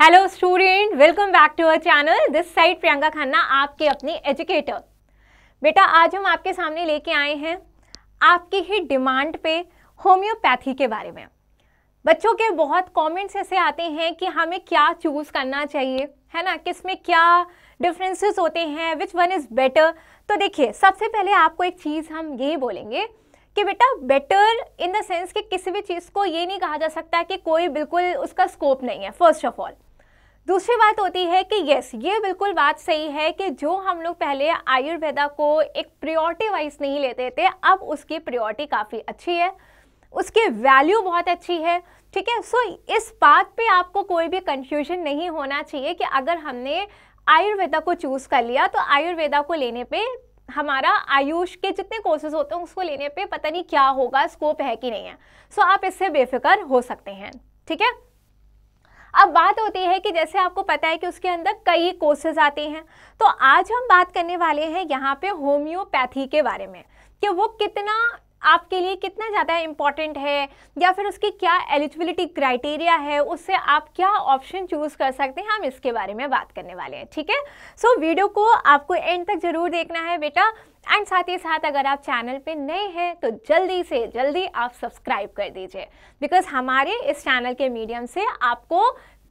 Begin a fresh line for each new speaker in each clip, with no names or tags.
hello student welcome back to our channel this side Priyanka Khanna आपके अपने educator बेटा आज हम आपके सामने लेके आए हैं आपकी ही डिमांड पे होम्योपैथी के बारे में बच्चों के बहुत कमेंट्स ऐसे आते हैं कि हमें क्या चूज़ करना चाहिए है ना किस में क्या डिफरेंसेस होते हैं विच वन इज़ बेटर तो देखिए सबसे पहले आपको एक चीज़ हम यही बोलेंगे कि बेटा बेटर इन द सेंस कि किसी भी चीज़ को ये नहीं कहा जा सकता कि कोई बिल्कुल उसका स्कोप नहीं है फर्स्ट ऑफ ऑल दूसरी बात होती है कि यस ये बिल्कुल बात सही है कि जो हम लोग पहले आयुर्वेदा को एक प्रियोरिटी वाइज नहीं लेते थे अब उसकी प्रियोरिटी काफ़ी अच्छी है उसकी वैल्यू बहुत अच्छी है ठीक है सो इस बात पे आपको कोई भी कंफ्यूजन नहीं होना चाहिए कि अगर हमने आयुर्वेदा को चूज़ कर लिया तो आयुर्वेदा को लेने पे हमारा आयुष के जितने कोर्सेज होते हैं उसको लेने पे पता नहीं क्या होगा स्कोप है कि नहीं है सो so, आप इससे बेफिक्र हो सकते हैं ठीक है अब बात होती है कि जैसे आपको पता है कि उसके अंदर कई कोर्सेज आते हैं तो आज हम बात करने वाले हैं यहाँ पे होम्योपैथी के बारे में कि वो कितना आपके लिए कितना ज़्यादा इम्पॉर्टेंट है या फिर उसकी क्या एलिजिबिलिटी क्राइटेरिया है उससे आप क्या ऑप्शन चूज़ कर सकते हैं हम इसके बारे में बात करने वाले हैं ठीक है सो so, वीडियो को आपको एंड तक ज़रूर देखना है बेटा एंड साथ ही साथ अगर आप चैनल पे नए हैं तो जल्दी से जल्दी आप सब्सक्राइब कर दीजिए बिकॉज हमारे इस चैनल के मीडियम से आपको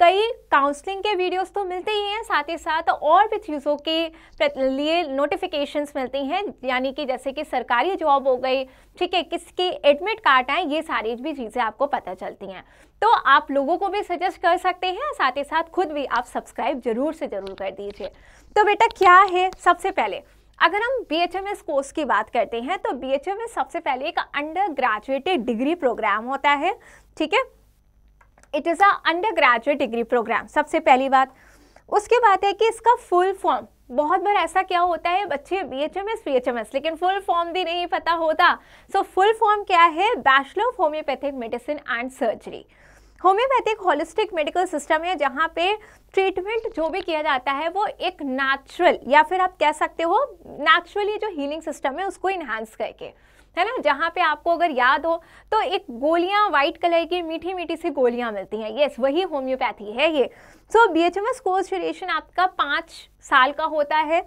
कई काउंसलिंग के वीडियोस तो मिलते ही हैं साथ ही साथ और भी चीज़ों के लिए नोटिफिकेशंस मिलती हैं यानी कि जैसे कि सरकारी जॉब हो गई ठीक है किसकी एडमिट कार्ड आए ये सारी भी चीज़ें आपको पता चलती हैं तो आप लोगों को भी सजेस्ट कर सकते हैं साथ ही साथ खुद भी आप सब्सक्राइब जरूर से ज़रूर कर दीजिए तो बेटा क्या है सबसे पहले अगर हम B H M S course की बात करते हैं तो बी एच एम एस सबसे पहले एक अंडर ग्रेजुएटेड डिग्री प्रोग्राम होता है ठीक है it is a undergraduate degree programme सबसे पहली बात उसके बाद है कि इसका फुल फॉर्म बहुत बार ऐसा क्या होता है बच्चे B H M S P H M S लेकिन फुल फॉर्म भी नहीं पता होता सो फुल फॉर्म क्या है bachelor of homeopathic medicine and surgery homeopathic holistic medical system है जहाँ पे ट्रीटमेंट जो भी किया जाता है वो एक नेचुरल या फिर आप कह सकते हो नेचुरली जो हीलिंग सिस्टम है उसको इन्हांस करके है ना जहाँ पे आपको अगर याद हो तो एक गोलियाँ वाइट कलर की मीठी मीठी सी गोलियाँ मिलती हैं येस वही होम्योपैथी है ये so B H M S course duration आपका पाँच साल का होता है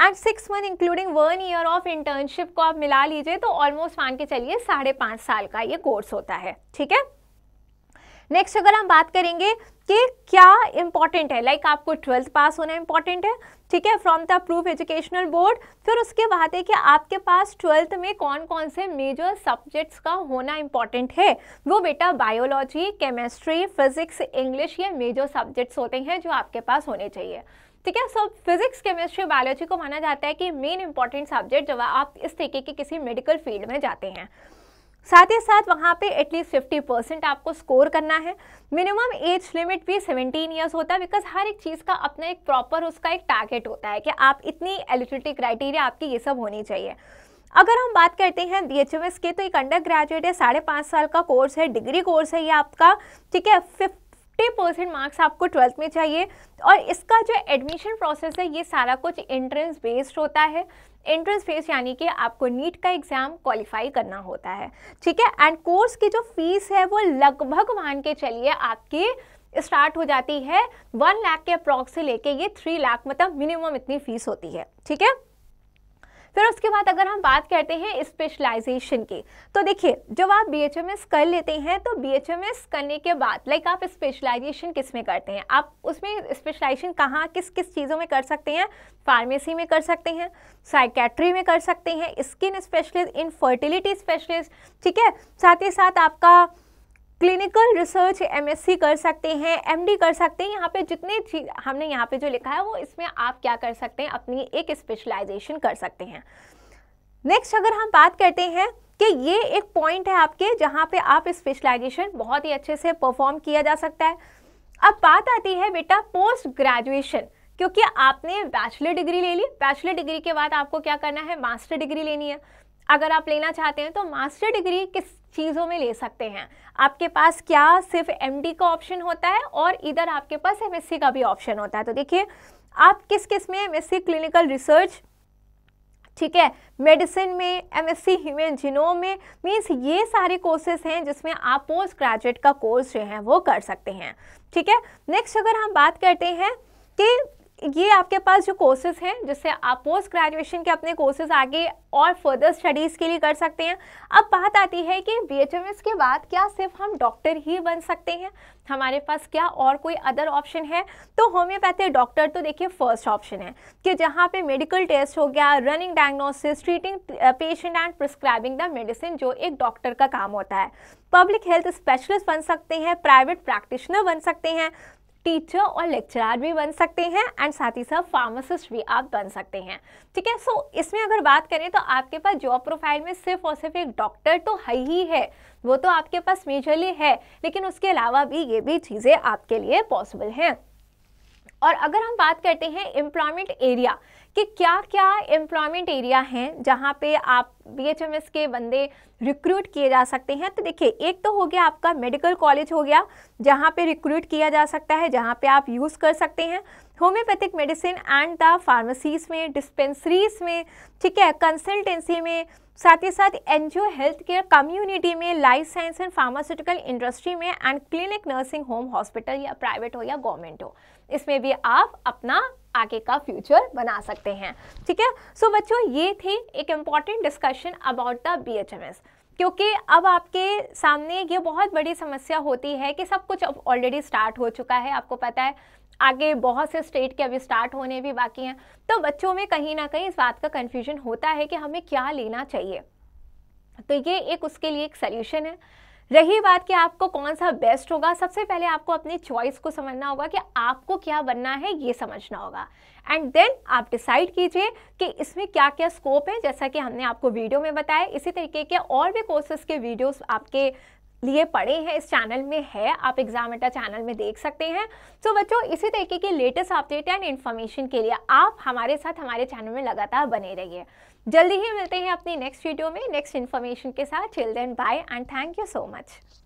and six month including one year of internship को आप मिला लीजिए तो ऑलमोस्ट मान के चलिए साढ़े पाँच साल का ये कोर्स होता है ठीक है नेक्स्ट अगर हम बात करेंगे कि क्या इंपॉर्टेंट है लाइक like आपको ट्वेल्थ पास होना इंपॉर्टेंट है ठीक है from the proof educational board फिर उसके बाद है कि आपके पास ट्वेल्थ में कौन कौन से मेजर सब्जेक्ट्स का होना इंपॉर्टेंट है वो बेटा बायोलॉजी केमेस्ट्री फिजिक्स इंग्लिश ये मेजर सब्जेक्ट्स होते हैं जो आपके पास होने चाहिए ठीक है सो फिजिक्स केमिस्ट्री बायोलॉजी को माना जाता है कि मेन इंपॉर्टेंट सब्जेक्ट जब आप इस तरीके के किसी मेडिकल फील्ड में जाते हैं साथ ही साथ वहाँ पे एटलीस्ट फिफ्टी परसेंट आपको स्कोर करना है मिनिमम एज लिमिट भी सेवेंटीन ईयर्स होता है बिकॉज हर एक चीज़ का अपना एक प्रॉपर उसका एक टारगेट होता है कि आप इतनी एलिजिबिलिटी क्राइटेरिया आपकी ये सब होनी चाहिए अगर हम बात करते हैं बी एच एम एस के तो एक अंडर ग्रेजुएट है साढ़े पाँच साल का कोर्स है डिग्री कोर्स है ये आपका ठीक है फिफ्टी परसेंट मार्क्स आपको ट्वेल्थ में चाहिए और इसका जो एडमिशन प्रोसेस है ये सारा कुछ एंट्रेंस बेस्ड होता है एंट्रेंस फीस यानी कि आपको नीट का एग्ज़ाम क्वालिफाई करना होता है ठीक है एंड कोर्स की जो फीस है वो लगभग मान के चलिए आपकी स्टार्ट हो जाती है वन लाख के अप्रॉक्स से लेके ये थ्री लाख मतलब मिनिमम इतनी फीस होती है ठीक है फिर उसके बाद अगर हम बात करते हैं स्पेशलाइजेशन की तो देखिए जब आप बी कर लेते हैं तो बी करने के बाद लाइक आप स्पेशलाइजेशन किस में करते हैं आप उसमें स्पेशलाइजेशन कहाँ किस किस चीज़ों में कर सकते हैं फार्मेसी में कर सकते हैं साइकेट्री में कर सकते हैं skin specialist in fertility specialist ठीक है साथ ही साथ आपका क्लिनिकल रिसर्च एमएससी कर सकते हैं एमडी कर सकते हैं यहाँ पे जितने हमने यहाँ पे जो लिखा है वो इसमें आप क्या कर सकते हैं अपनी एक स्पेशलाइजेशन कर सकते हैं नेक्स्ट अगर हम बात करते हैं कि ये एक पॉइंट है आपके जहाँ पे आप स्पेशलाइजेशन बहुत ही अच्छे से परफॉर्म किया जा सकता है अब बात आती है बेटा पोस्ट ग्रेजुएशन क्योंकि आपने बैचलर डिग्री ले ली बैचलर डिग्री के बाद आपको क्या करना है मास्टर डिग्री लेनी है अगर आप लेना चाहते हैं तो मास्टर डिग्री किस चीज़ों में ले सकते हैं आपके पास क्या सिर्फ एमडी का ऑप्शन होता है और इधर आपके पास एम का भी ऑप्शन होता है तो देखिए आप किस किस में एम क्लिनिकल रिसर्च ठीक है मेडिसिन में M S C human genome में मीन्स ये सारे कोर्सेज हैं जिसमें आप पोस्ट ग्रेजुएट का कोर्स जो है वो कर सकते हैं ठीक है नेक्स्ट अगर हम बात करते हैं कि ये आपके पास जो कोर्सेज हैं जिससे आप पोस्ट ग्रेजुएशन के अपने कोर्सेज आगे और फर्दर स्टडीज़ के लिए कर सकते हैं अब बात आती है कि बी के बाद क्या सिर्फ हम डॉक्टर ही बन सकते हैं हमारे पास क्या और कोई अदर ऑप्शन है तो होम्योपैथी डॉक्टर तो देखिए फर्स्ट ऑप्शन है कि जहाँ पे मेडिकल टेस्ट हो गया running diagnosis treating patient and prescribing the medicine जो एक डॉक्टर का काम होता है पब्लिक हेल्थ स्पेशलिस्ट बन सकते हैं प्राइवेट प्रैक्टिशनर बन सकते हैं टीचर और लेक्चरर भी बन सकते हैं एंड साथ ही साथ फार्मासिस्ट भी आप बन सकते हैं ठीक है सो इसमें अगर बात करें तो आपके पास जॉब प्रोफाइल में सिर्फ और सिर्फ एक डॉक्टर तो है ही है वो तो आपके पास मेजरली है लेकिन उसके अलावा भी ये भी चीज़ें आपके लिए पॉसिबल हैं और अगर हम बात करते हैं एम्प्लॉयमेंट एरिया कि क्या क्या एम्प्लॉयमेंट एरिया हैं जहाँ पे आप बी के बंदे रिक्रूट किए जा सकते हैं तो देखिए एक तो हो गया आपका मेडिकल कॉलेज हो गया जहाँ पे रिक्रूट किया जा सकता है जहाँ पे आप यूज़ कर सकते हैं homeopathic medicine and the pharmacies में डिस्पेंसरीज में ठीक है कंसल्टेंसी में साथ ही साथ एन हेल्थ केयर कम्युनिटी में life science and pharmaceutical industry में and clinic nursing home hospital या प्राइवेट हो या गवर्नमेंट हो इसमें भी आप अपना आगे का फ्यूचर बना सकते हैं ठीक है सो so, बच्चों ये थे एक important discussion about the B H M S क्योंकि अब आपके सामने ये बहुत बड़ी समस्या होती है कि सब कुछ ऑलरेडी स्टार्ट हो चुका है आपको पता है आगे बहुत से स्टेट के अभी स्टार्ट होने भी बाकी हैं तो बच्चों में कहीं ना कहीं इस बात का कन्फ्यूजन होता है कि हमें क्या लेना चाहिए तो ये एक उसके लिए एक सल्यूशन है रही बात कि आपको कौन सा बेस्ट होगा सबसे पहले आपको अपनी चॉइस को समझना होगा कि आपको क्या बनना है ये समझना होगा एंड देन आप डिसाइड कीजिए कि इसमें क्या क्या स्कोप है जैसा कि हमने आपको वीडियो में बताया इसी तरीके के और भी कोर्सेज के वीडियोस आपके लिए पड़े हैं इस चैनल में है आप एग्जामेटा चैनल में देख सकते हैं तो so, बच्चों इसी तरीके के लेटेस्ट अपडेट एंड इन्फॉर्मेशन के लिए आप हमारे साथ हमारे चैनल में लगातार बने रहिए जल्दी ही मिलते हैं अपनी नेक्स्ट वीडियो में नेक्स्ट इन्फॉर्मेशन के साथ children bye and thank you so much